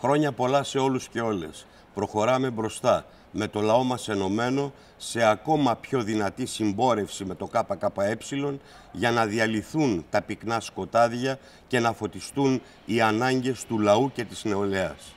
Χρόνια πολλά σε όλους και όλες. Προχωράμε μπροστά με το λαό μας ενωμένο σε ακόμα πιο δυνατή συμπόρευση με το ΚΚΕ για να διαλυθούν τα πυκνά σκοτάδια και να φωτιστούν οι ανάγκες του λαού και της νεολαίας.